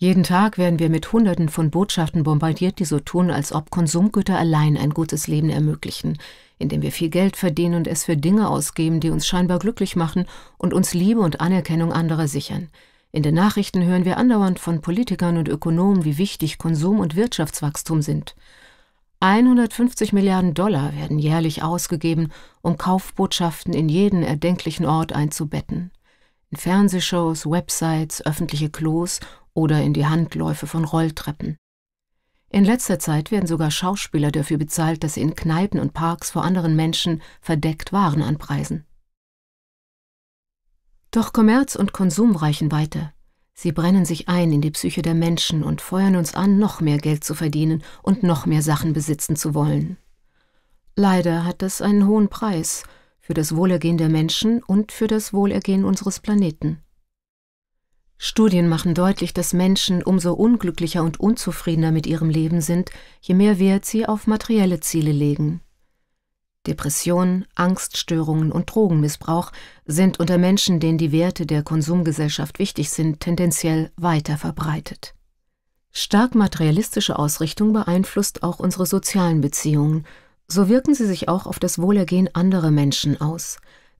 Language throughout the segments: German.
Jeden Tag werden wir mit Hunderten von Botschaften bombardiert, die so tun, als ob Konsumgüter allein ein gutes Leben ermöglichen, indem wir viel Geld verdienen und es für Dinge ausgeben, die uns scheinbar glücklich machen und uns Liebe und Anerkennung anderer sichern. In den Nachrichten hören wir andauernd von Politikern und Ökonomen, wie wichtig Konsum und Wirtschaftswachstum sind. 150 Milliarden Dollar werden jährlich ausgegeben, um Kaufbotschaften in jeden erdenklichen Ort einzubetten in Fernsehshows, Websites, öffentliche Klos oder in die Handläufe von Rolltreppen. In letzter Zeit werden sogar Schauspieler dafür bezahlt, dass sie in Kneipen und Parks vor anderen Menschen verdeckt Waren anpreisen. Doch Kommerz und Konsum reichen weiter. Sie brennen sich ein in die Psyche der Menschen und feuern uns an, noch mehr Geld zu verdienen und noch mehr Sachen besitzen zu wollen. Leider hat das einen hohen Preis für das Wohlergehen der Menschen und für das Wohlergehen unseres Planeten. Studien machen deutlich, dass Menschen umso unglücklicher und unzufriedener mit ihrem Leben sind, je mehr Wert sie auf materielle Ziele legen. Depressionen, Angststörungen und Drogenmissbrauch sind unter Menschen, denen die Werte der Konsumgesellschaft wichtig sind, tendenziell weiter verbreitet. Stark materialistische Ausrichtung beeinflusst auch unsere sozialen Beziehungen, so wirken sie sich auch auf das Wohlergehen anderer Menschen aus.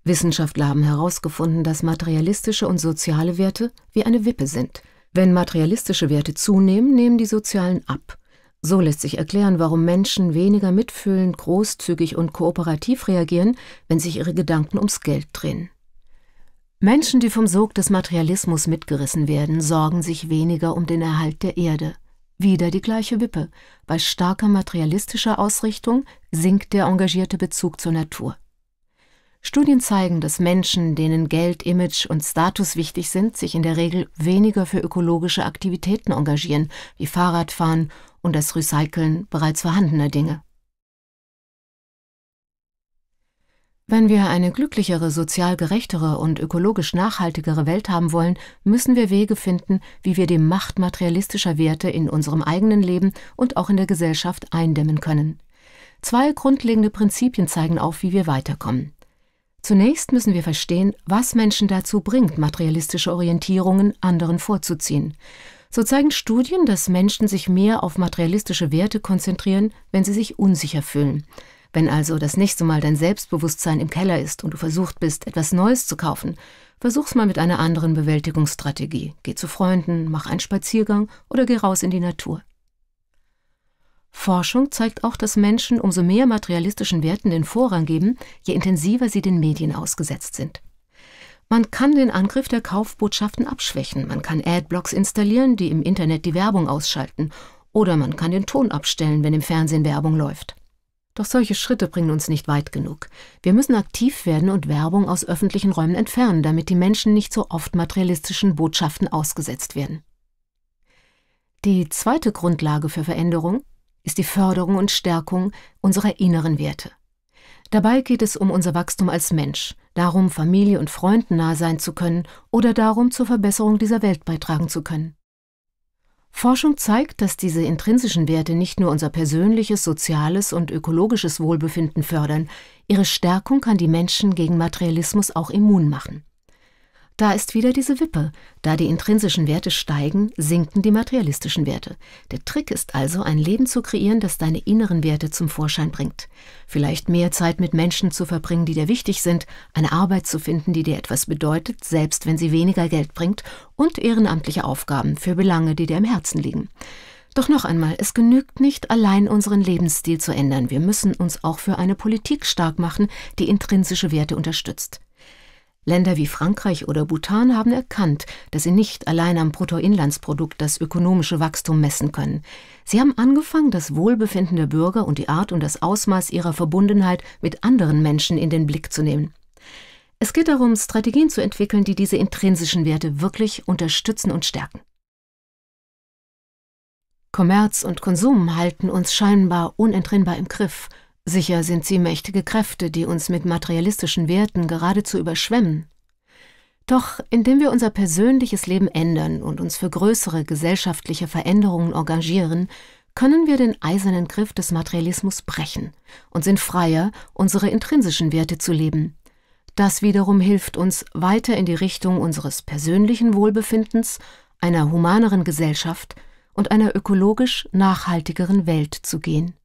Wissenschaftler haben herausgefunden, dass materialistische und soziale Werte wie eine Wippe sind. Wenn materialistische Werte zunehmen, nehmen die sozialen ab. So lässt sich erklären, warum Menschen weniger mitfühlend, großzügig und kooperativ reagieren, wenn sich ihre Gedanken ums Geld drehen. Menschen, die vom Sog des Materialismus mitgerissen werden, sorgen sich weniger um den Erhalt der Erde. Wieder die gleiche Wippe. Bei starker materialistischer Ausrichtung sinkt der engagierte Bezug zur Natur. Studien zeigen, dass Menschen, denen Geld, Image und Status wichtig sind, sich in der Regel weniger für ökologische Aktivitäten engagieren, wie Fahrradfahren und das Recyceln bereits vorhandener Dinge. Wenn wir eine glücklichere, sozial gerechtere und ökologisch nachhaltigere Welt haben wollen, müssen wir Wege finden, wie wir die Macht materialistischer Werte in unserem eigenen Leben und auch in der Gesellschaft eindämmen können. Zwei grundlegende Prinzipien zeigen auf, wie wir weiterkommen. Zunächst müssen wir verstehen, was Menschen dazu bringt, materialistische Orientierungen anderen vorzuziehen. So zeigen Studien, dass Menschen sich mehr auf materialistische Werte konzentrieren, wenn sie sich unsicher fühlen. Wenn also das nächste Mal dein Selbstbewusstsein im Keller ist und du versucht bist, etwas Neues zu kaufen, versuch's mal mit einer anderen Bewältigungsstrategie. Geh zu Freunden, mach einen Spaziergang oder geh raus in die Natur. Forschung zeigt auch, dass Menschen umso mehr materialistischen Werten den Vorrang geben, je intensiver sie den Medien ausgesetzt sind. Man kann den Angriff der Kaufbotschaften abschwächen, man kann Adblocks installieren, die im Internet die Werbung ausschalten, oder man kann den Ton abstellen, wenn im Fernsehen Werbung läuft. Doch solche Schritte bringen uns nicht weit genug. Wir müssen aktiv werden und Werbung aus öffentlichen Räumen entfernen, damit die Menschen nicht so oft materialistischen Botschaften ausgesetzt werden. Die zweite Grundlage für Veränderung ist die Förderung und Stärkung unserer inneren Werte. Dabei geht es um unser Wachstum als Mensch, darum, Familie und Freunden nahe sein zu können oder darum, zur Verbesserung dieser Welt beitragen zu können. Forschung zeigt, dass diese intrinsischen Werte nicht nur unser persönliches, soziales und ökologisches Wohlbefinden fördern, ihre Stärkung kann die Menschen gegen Materialismus auch immun machen. Da ist wieder diese Wippe. Da die intrinsischen Werte steigen, sinken die materialistischen Werte. Der Trick ist also, ein Leben zu kreieren, das deine inneren Werte zum Vorschein bringt. Vielleicht mehr Zeit mit Menschen zu verbringen, die dir wichtig sind, eine Arbeit zu finden, die dir etwas bedeutet, selbst wenn sie weniger Geld bringt, und ehrenamtliche Aufgaben für Belange, die dir im Herzen liegen. Doch noch einmal, es genügt nicht, allein unseren Lebensstil zu ändern. Wir müssen uns auch für eine Politik stark machen, die intrinsische Werte unterstützt. Länder wie Frankreich oder Bhutan haben erkannt, dass sie nicht allein am Bruttoinlandsprodukt das ökonomische Wachstum messen können. Sie haben angefangen, das Wohlbefinden der Bürger und die Art und das Ausmaß ihrer Verbundenheit mit anderen Menschen in den Blick zu nehmen. Es geht darum, Strategien zu entwickeln, die diese intrinsischen Werte wirklich unterstützen und stärken. Kommerz und Konsum halten uns scheinbar unentrinnbar im Griff – Sicher sind sie mächtige Kräfte, die uns mit materialistischen Werten geradezu überschwemmen. Doch indem wir unser persönliches Leben ändern und uns für größere gesellschaftliche Veränderungen engagieren, können wir den eisernen Griff des Materialismus brechen und sind freier, unsere intrinsischen Werte zu leben. Das wiederum hilft uns, weiter in die Richtung unseres persönlichen Wohlbefindens, einer humaneren Gesellschaft und einer ökologisch nachhaltigeren Welt zu gehen.